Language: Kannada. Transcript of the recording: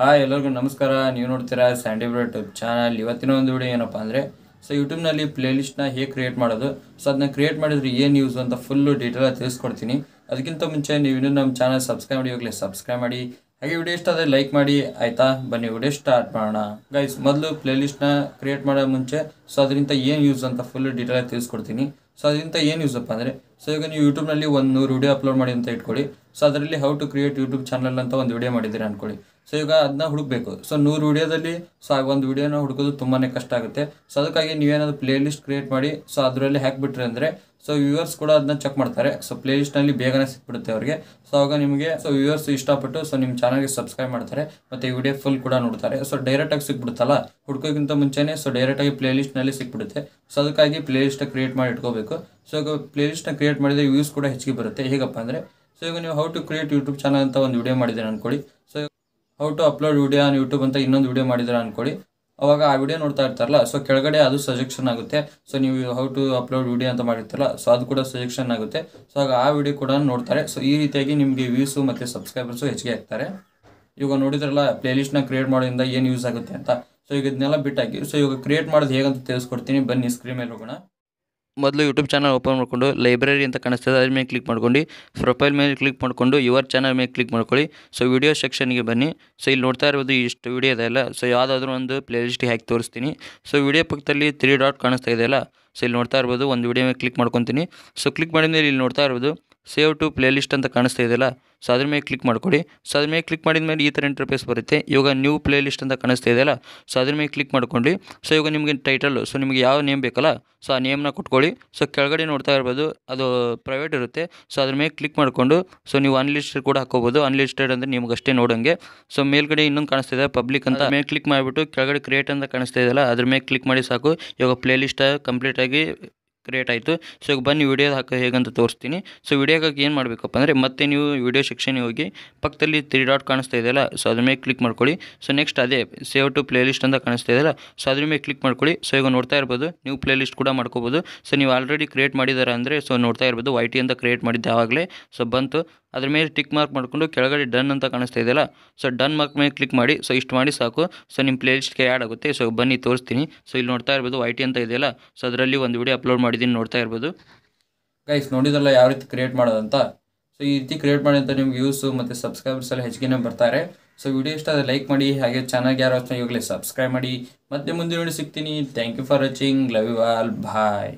ಹಾಯ್ ಎಲ್ಲರಿಗೂ ನಮಸ್ಕಾರ ನೀವು ನೋಡ್ತೀರಾ ಸ್ಯಾಂಡಿ ಯೂಟ್ಯೂಬ್ ಚಾನಲ್ ಇವತ್ತಿನ ಒಂದು ವಿಡಿಯೋ ಏನಪ್ಪ ಅಂದರೆ ಸೊ ಯೂಟ್ಯೂಬ್ನಲ್ಲಿ ಲಿಸ್ಟ್ನ ಹೇಗೆ ಕ್ರಿಯೇಟ್ ಮಾಡೋದು ಸೊ ಅದನ್ನ ಕ್ರಿಯೇಟ್ ಮಾಡಿದ್ರೆ ಏನು ಯೂಸ್ ಅಂತ ಫುಲ್ಲು ಡೀಟೇಲಾಗಿ ತಿಳಿಸ್ಕೊಡ್ತೀನಿ ಅದಕ್ಕಿಂತ ಮುಂಚೆ ನೀವು ಇನ್ನೂ ನಮ್ಮ ಚಾನಲ್ ಸಬ್ಸ್ಕ್ರೈಬ್ ಮಾಡಿ ಹೋಗಲಿ ಸಬ್ಸ್ಕ್ರೈಬ್ ಮಾಡಿ ಹಾಗೆ ವಿಡಿಯೋ ಇಷ್ಟ ಆದರೆ ಲೈಕ್ ಮಾಡಿ ಆಯಿತಾ ಬನ್ನಿ ವಿಡಿಯೋ ಸ್ಟಾರ್ಟ್ ಮಾಡೋಣ ಗೈಸ್ ಮೊದಲು ಪ್ಲೇಲಿಸ್ಟ್ನ ಕ್ರಿಯೇಟ್ ಮಾಡೋ ಮುಂಚೆ ಸೊ ಅದರಿಂದ ಏನು ಯೂಸ್ ಅಂತ ಫುಲ್ ಡೀಟೇಲಾಗಿ ತಿಳಿಸ್ಕೊಡ್ತೀನಿ ಸೊ ಅದರಿಂದ ಏನು ಅಪ್ಪ ಅಂದರೆ ಸೊ ಈಗ ನೀವು ಯೂಟ್ಯೂಬ್ನಲ್ಲಿ ಒಂದು ನೂರು ವಿಡಿಯೋ ಅಪ್ಲೋಡ್ ಮಾಡಿ ಅಂತ ಇಟ್ಕೊಳ್ಳಿ ಸೊ ಅದರಲ್ಲಿ how to create YouTube channel ಅಂತ ಒಂದು ವಿಡಿಯೋ ಮಾಡಿದ್ದೀರಿ ಅಂದ್ಕೊಳ್ಳಿ ಸೊ ಈಗ ಅದನ್ನ ಹುಡುಕ್ಬೇಕು ಸೊ ನೂರು ವೀಡಿಯೋದಲ್ಲಿ ಸೊ ಒಂದು ವೀಡಿಯೋನ ಹುಡುಕೋದು ತುಂಬಾ ಕಷ್ಟ ಆಗುತ್ತೆ ಸೊ ಅದಕ್ಕಾಗಿ ನೀವೇನಾದ್ರು ಪ್ಲೇ ಲಿಸ್ಟ್ ಕ್ರಿಯೇಟ್ ಮಾಡಿ ಸೊ ಅದರಲ್ಲಿ ಹಾಕ್ಬಿಟ್ರೆ ಅಂದರೆ ಸೊ ವ್ಯೂವರ್ಸ್ ಕೂಡ ಅದನ್ನ ಚೆಕ್ ಮಾಡ್ತಾರೆ ಸೊ ಪ್ಲೇ ಲಿಸ್ಟ್ನಲ್ಲಿ ಬೇಗನೆ ಸಿಕ್ಬಿಡುತ್ತೆ ಅವರಿಗೆ ಸೊ ಆಗ ನಿಮಗೆ ಸೊ ವ್ಯೂವರ್ಸ್ ಇಷ್ಟಪಟ್ಟು ಸೊ ನಿಮ್ಮ ಚಾನಲ್ಗೆ ಸಬ್ಸ್ಕ್ರೈಬ್ ಮಾಡ್ತಾರೆ ಮತ್ತು ಈ ವಿಡಿಯೋ ಫುಲ್ ಕೂಡ ನೋಡ್ತಾರೆ ಸೊ ಡೈರೆಕ್ಟಾಗಿ ಸಿಕ್ಬಿಡುತ್ತಲ್ಲ ಹುಡುಕೋಕ್ಕಿಂತ ಮುಂಚೆನೇ ಸೊ ಡೈರೆಕ್ಟಾಗಿ ಪ್ಲೇ ಲಿಸ್ಟ್ನಲ್ಲಿ ಸಿಕ್ಬಿಡುತ್ತೆ ಸೊ ಅದಕ್ಕಾಗಿ ಪ್ಲೇ ಲಿಸ್ಟ್ನ ಕ್ರಿಯೇಟ್ ಮಾಡಿ ಇಟ್ಕೋಬೇಕು ಸೊ ಈಗ ಪ್ಲೇ ಲಿಸ್ಟ್ನ ಕ್ರಿಯೇಟ್ ಮಾಡಿದರೆ ವ್ಯೂಸ್ ಕೂಡ ಹೆಚ್ಚಿಗೆ ಬರುತ್ತೆ ಹೇಗಪ್ಪ ಅಂದರೆ ಸೊ ಈಗ ನೀವು how to create YouTube channel ಅಂತ ಒಂದು ವಿಡಿಯೋ ಮಾಡಿದ್ದೀನಿ ಅಂದ್ಕೊಳ್ಳಿ so how to upload video on YouTube ಅಂತ ಇನ್ನೊಂದು ವಿಡಿಯೋ ಮಾಡಿದ್ರೆ ಅನ್ಕೊಳ್ಳಿ ಅವಾಗ ಆ ವಿಡಿಯೋ ನೋಡ್ತಾ ಇರ್ತಾರಲ್ಲ ಸೊ ಕೆಳಗಡೆ ಅದು ಸಜೆಕ್ಷನ್ ಆಗುತ್ತೆ ಸೊ ನೀವು ಹೌ ಟು ಅಪ್ಲೋಡ್ ವಿಡಿಯೋ ಅಂತ ಮಾಡಿರ್ತಾರಲ್ಲ ಸೊ ಅದು ಕೂಡ ಸಜೆಕ್ಷನ್ ಆಗುತ್ತೆ ಸೊ ಆಗ ಆ ವಿಡಿಯೋ ಕೂಡ ನೋಡ್ತಾರೆ ಸೊ ಈ ರೀತಿಯಾಗಿ ನಿಮಗೆ ವ್ಯೂಸು ಮತ್ತು ಸಬ್ಸ್ಕ್ರೈಬರ್ಸು ಹೆಚ್ಚಿಗೆ ಆಗ್ತಾರೆ ಇವಾಗ ನೋಡಿದ್ರಲ್ಲ ಪ್ಲೇಲಿಸ್ಟ್ನ ಕ್ರಿಯೇಟ್ ಮಾಡೋದ್ರಿಂದ ಏನು ಯೂಸ್ ಆಗುತ್ತೆ ಅಂತ ಸೊ ಈಗ ಇದನ್ನೆಲ್ಲ ಬಿಟ್ಟಾಗಿ ಸೊ ಇವಾಗ ಕ್ರಿಯೇಟ್ ಮಾಡೋದು ಹೇಗಂತ ತಿಳಿಸ್ಕೊಡ್ತೀನಿ ಬನ್ನಿ ಸ್ಕ್ರೀನ್ ಮೇಲೆ ಹೋಗೋಣ ಮೊದಲು ಯೂಟ್ಯೂಬ್ ಚಾನಲ್ ಓಪನ್ ಮಾಡಿಕೊಂಡು ಲೈಬ್ರರಿ ಅಂತ ಕಾಣಿಸ್ತದೆ ಅದ್ರ ಮೇಲೆ ಕ್ಲಿಕ್ ಮಾಡ್ಕೊಂಡು ಪ್ರೊಫೈಲ್ ಮೇಲೆ ಕ್ಲಿಕ್ ಮಾಡಿಕೊಂಡು ಯುವರ್ ಚಾನಲ್ ಮೇಲೆ ಕ್ಲಿಕ್ ಮಾಡ್ಕೊಳ್ಳಿ ಸೊ ವಿಡಿಯೋ ಸೆಕ್ಷನ್ಗೆ ಬನ್ನಿ ಸೊ ಇಲ್ಲಿ ನೋಡ್ತಾ ಇರೋದು ಇಷ್ಟು ವಿಡಿಯೋ ಅಲ್ಲ ಸೊ ಯಾವುದಾದ್ರೂ ಒಂದು ಪ್ಲೇಲಿಸ್ಟಿಗೆ ಹಾಕಿ ತೋರಿಸ್ತೀನಿ ಸೊ ವಿಡಿಯೋ ಪಕ್ಕದಲ್ಲಿ ತ್ರೀ ಡಾಟ್ ಕಾಣಿಸ್ತಾ ಇದೆಯಲ್ಲ ಸೊ ಇಲ್ಲಿ ನೋಡ್ತಾ ಇರ್ಬೋದು ಒಂದು ವಿಡಿಯೋ ಮೇಲೆ ಕ್ಲಿಕ್ ಮಾಡ್ಕೊತೀನಿ ಸೊ ಕ್ಲಿಕ್ ಮಾಡಿದ ಮೇಲೆ ಇಲ್ಲಿ ನೋಡ್ತಾ ಇರ್ಬೋದು ಸೇವ್ ಟು ಪ್ಲೇ ಲಿಸ್ಟ್ ಅಂತ ಕಾಣಿಸ್ತಾ ಇದೆಯಲ್ಲ ಸೊ ಅದ್ರ ಮೇಲೆ ಕ್ಲಿಕ್ ಮಾಡ್ಕೊಡಿ ಸೊ ಅದ್ರ ಮೇಲೆ ಕ್ಲಿಕ್ ಮಾಡಿದ ಮೇಲೆ ಈ ಥರ ಇಂಟರ್ಫೇಸ್ ಬರುತ್ತೆ ಇವಾಗ ನ್ಯೂ ಪ್ಲೇ ಲಿಸ್ಟ್ ಅಂತ ಕಾಣಿಸ್ತಾ ಇದೆಯಲ್ಲ ಸೊ ಅದ್ರ ಮೇಲೆ ಕ್ಲಿಕ್ ಮಾಡ್ಕೊಂಡು ಸೊ ಇವಾಗ ನಿಮಗೆ ಟೈಟಲ್ ಸೊ ನಿಮಗೆ ಯಾವ ನೇಮ್ ಬೇಕಲ್ಲ ಸೊ ಆ ನೇಮ್ನ ಕೊಟ್ಕೊಳ್ಳಿ ಸೊ ಕೆಳಗಡೆ ನೋಡ್ತಾ ಇರ್ಬೋದು ಅದು ಪ್ರೈವೇಟ್ ಇರುತ್ತೆ ಸೊ ಅದ್ರ ಮೇಲೆ ಕ್ಲಿಕ್ ಮಾಡಿಕೊಂಡು ಸೊ ನೀವು ಅನ್ಲಿಸ್ಟೆಡ್ ಕೂಡ ಹಾಕೋಬೋದು ಅನ್ಲಿಸ್ಟೆಡ್ ಅಂದರೆ ನಿಮ್ಗೆ ಅಷ್ಟೇ ನೋಡೋಂಗೆ ಸೊ ಮೇಲ್ಗಡೆ ಇನ್ನೊಂದು ಕಾಣಿಸ್ತಾ ಇದೆ ಪಬ್ಲಿಕ್ ಅಂತ ಮೇಲೆ ಕ್ಲಿಕ್ ಮಾಡಿಬಿಟ್ಟು ಕೆಳಗಡೆ ಕ್ರಿಯೇಟ್ ಅಂತ ಕಾಣಿಸ್ತಾ ಇದೆಯಲ್ಲ ಅದ್ರ ಮೇಲೆ ಕ್ಲಿಕ್ ಮಾಡಿ ಸಾಕು ಇವಾಗ playlist complete Reggae create ಆಯಿತು ಸೊ ಈಗ ಬನ್ನಿ ವಿಡಿಯೋ ಹಾಕೋ ಹೇಗಂತ ತೋರಿಸ್ತೀನಿ ಸೊ ವಿಡಿಯೋಗೆ ಏನು ಮಾಡಬೇಕಪ್ಪ ಅಂದರೆ ಮತ್ತೆ ನೀವು ವಿಡಿಯೋ ಸೆಕ್ಷನ್ಗೆ ಹೋಗಿ ಪಕ್ಕದಲ್ಲಿ ತ್ರೀ ಡಾಟ್ ಕಾಣಿಸ್ತಾ ಇದೆಯಲ್ಲ ಸೊ ಅದ್ರ ಮೇಲೆ ಕ್ಲಿಕ್ ಮಾಡ್ಕೊಳ್ಳಿ ಸೊ ನೆಕ್ಸ್ಟ್ ಅದೇ ಸೇವ್ ಟು ಪ್ಲೇ ಲಿಸ್ಟ್ ಅಂತ ಕಾಣಿಸ್ತಾ ಇದೆಯಲ್ಲ ಸೊ ಅದ್ರ ಮೇಲೆ ಕ್ಲಿಕ್ ಮಾಡ್ಕೊಳ್ಳಿ ಸೊ ಈಗ ನೋಡ್ತಾ ಇರ್ಬೋದು ನೀವು ಪ್ಲೇ ಲಿಸ್ಟ್ ಕೂಡ ಮಾಡ್ಕೋಬೋದು ಸೊ ನೀವು ಆಲ್ರೆಡಿ ಕ್ರಿಯೇಟ್ ಮಾಡಿದಾರೆ ಅಂದರೆ ಸೊ ನೋಡ್ತಾ ಇರ್ಬೋದು ವೈ ಟಿ ಅಂತ ಕ್ರಿಯೇಟ್ ಮಾಡಿದ್ದೆ ಆವಾಗಲೇ ಸೊ ಬಂತು ಅದ್ರ ಮೇಲೆ ಟಿಕ್ ಮಾರ್ಕ್ ಮಾಡಿಕೊಂಡು ಕೆಳಗಡೆ ಡನ್ ಅಂತ ಕಾಣಿಸ್ತಾ ಇದೆಯಲ್ಲ ಸೊ ಡನ್ ಮಾರ್ಕ್ ಮೇಲೆ ಕ್ಲಿಕ್ ಮಾಡಿ ಸೊ ಇಷ್ಟು ಮಾಡಿ ಸಾಕು ಸೊ ನಿಮ್ಮ ಪ್ಲೇ ಲಿಸ್ಟ್ಗೆ ಆ್ಯಡ್ ಆಗುತ್ತೆ ಸೊ ಬನ್ನಿ ತೋರಿಸ್ತೀನಿ ಸೊ ಇಲ್ಲಿ ನೋಡ್ತಾ ಇರ್ಬೋದು ವೈ ಟಿ ಅಂತ ಇದೆಯಲ್ಲ ಸೊ ಅದರಲ್ಲಿ ಒಂದು ವಿಡಿಯೋ ಅಪ್ಲೋಡ್ ಮಾಡಿ ಮಾಡಿದ್ದೀನಿ ನೋಡ್ತಾ ಇರ್ಬೋದು ಗೈಸ್ ನೋಡಿದ್ರಲ್ಲ ಯಾವ ರೀತಿ ಕ್ರಿಯೇಟ್ ಮಾಡೋದಂತ ಸೊ ಈ ರೀತಿ ಕ್ರಿಯೇಟ್ ಮಾಡಿ ನಿಮ್ಗೆ ವ್ಯೂಸ್ ಮತ್ತು ಸಬ್ಸ್ಕ್ರೈಬರ್ಸ್ ಎಲ್ಲ ಹೆಚ್ಚಿಗೆ ಬರ್ತಾರೆ ಸೊ ವಿಡಿಯೋ ಇಷ್ಟ ಆದರೆ ಲೈಕ್ ಮಾಡಿ ಹಾಗೆ ಚಾನಲ್ಗೆ ಯಾರು ಇವಾಗಲೇ ಸಬ್ಸ್ಕ್ರೈಬ್ ಮಾಡಿ ಮತ್ತೆ ಮುಂದೆ ನೋಡಿ ಸಿಗ್ತೀನಿ thank you for watching love you all bye